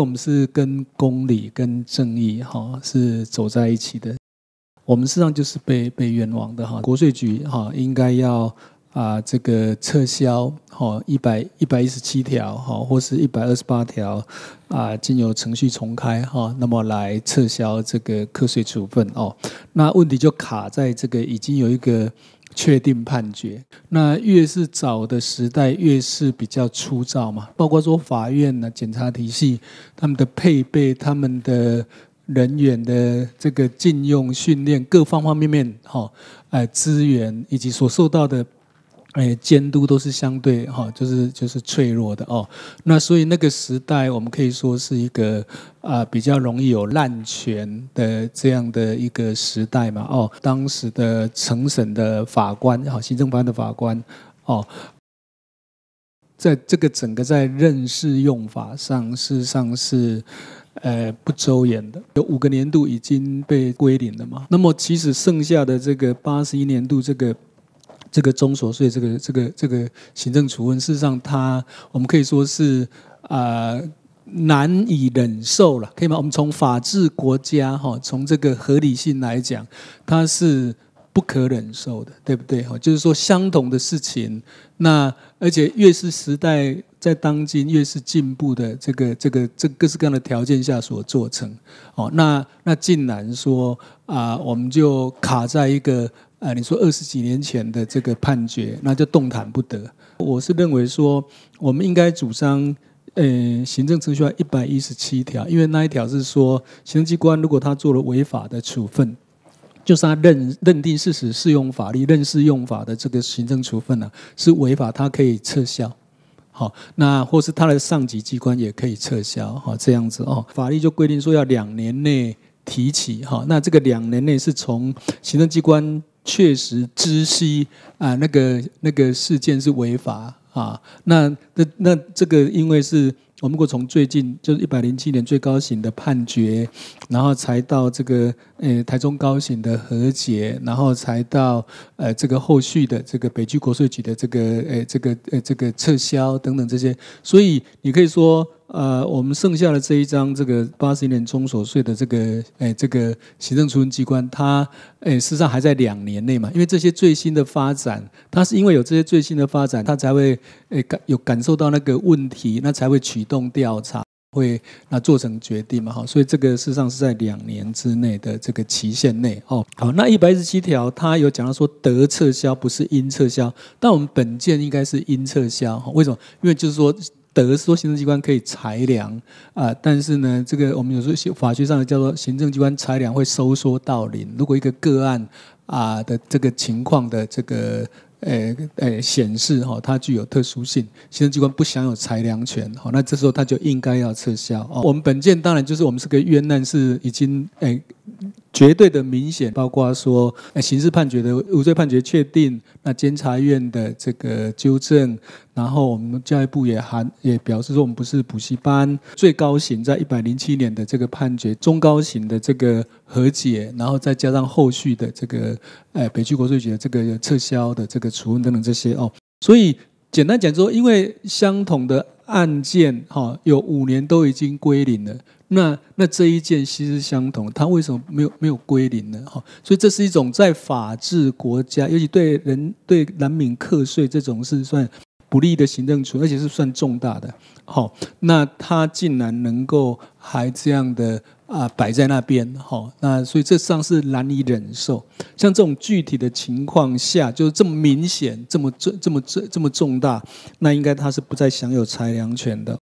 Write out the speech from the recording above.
我们是跟公理、跟正义，哈，是走在一起的。我们事实上就是被被冤枉的，哈。国税局，哈，应该要啊，这个撤销，哈，一百一百一十七条，哈，或是一百二十八条，啊，经由程序重开，哈，那么来撤销这个课税处分哦。那问题就卡在这个已经有一个。确定判决，那越是早的时代，越是比较粗糙嘛。包括说法院呢、检察体系，他们的配备、他们的人员的这个禁用训练，各方方面面，哈，哎，资源以及所受到的。哎，监督都是相对哈，就是就是脆弱的哦。那所以那个时代，我们可以说是一个啊比较容易有滥权的这样的一个时代嘛。哦，当时的成审的法官，哈，行政法院的法官，哦，在这个整个在认识用法上，事实上是呃不周延的。有五个年度已经被归零了嘛？那么其实剩下的这个八十一年度这个。这个中所得税这个这个这个行政处分，事实上，它我们可以说是啊难以忍受了，可以吗？我们从法治国家哈，从这个合理性来讲，它是不可忍受的，对不对？哈，就是说，相同的事情，那而且越是时代。在当今越是进步的这个这个这各式各样的条件下所做成哦，那那竟然说啊，我们就卡在一个呃，你说二十几年前的这个判决，那就动弹不得。我是认为说，我们应该主张呃，行政程序法一百一十七条，因为那一条是说，行政机关如果他做了违法的处分，就是他认认定事实、适用法律、认识用法的这个行政处分呢，是违法，他可以撤销。好，那或是他的上级机关也可以撤销，好这样子哦。法律就规定说要两年内提起哈，那这个两年内是从行政机关确实知悉啊那个那个事件是违法啊，那那那这个因为是。我们如果从最近就是一百零七年最高刑的判决，然后才到这个呃台中高刑的和解，然后才到呃这个后续的这个北区国税局的这个呃这个呃这个撤销等等这些，所以你可以说。呃，我们剩下的这一张，这个八十年中所税的这个，哎，这个行政处分机关，它，哎，事实上还在两年内嘛，因为这些最新的发展，它是因为有这些最新的发展，它才会，哎，感有感受到那个问题，那才会启动调查，会那做成决定嘛，哈，所以这个事实上是在两年之内的这个期限内，哦，好，那一百一十七条，它有讲到说得撤销不是应撤销，但我们本件应该是应撤销，为什么？因为就是说。得说行政机关可以裁量啊，但是呢，这个我们有时候法学上叫做行政机关裁量会收缩到零。如果一个个案啊的这个情况的这个诶诶显示哈，它具有特殊性，行政机关不享有裁量权，好，那这时候他就应该要撤销。哦、我们本件当然就是我们这个冤案是已经诶。绝对的明显，包括说刑事判决的无罪判决确定，那监察院的这个纠正，然后我们教育部也含也表示说我们不是补习班，最高刑在一百零七年的这个判决，中高刑的这个和解，然后再加上后续的这个，呃北区国税局的这个撤销的这个处分等等这些哦，所以简单讲说，因为相同的。案件哈有五年都已经归零了，那那这一件其实相同，它为什么没有没有归零呢？哈？所以这是一种在法治国家，尤其对人对难民课税这种是算不利的行政处罚，而且是算重大的。好，那他竟然能够还这样的。啊，摆在那边，好，那所以这上是难以忍受。像这种具体的情况下，就是这么明显，这么重，这么这这么重大，那应该他是不再享有裁量权的。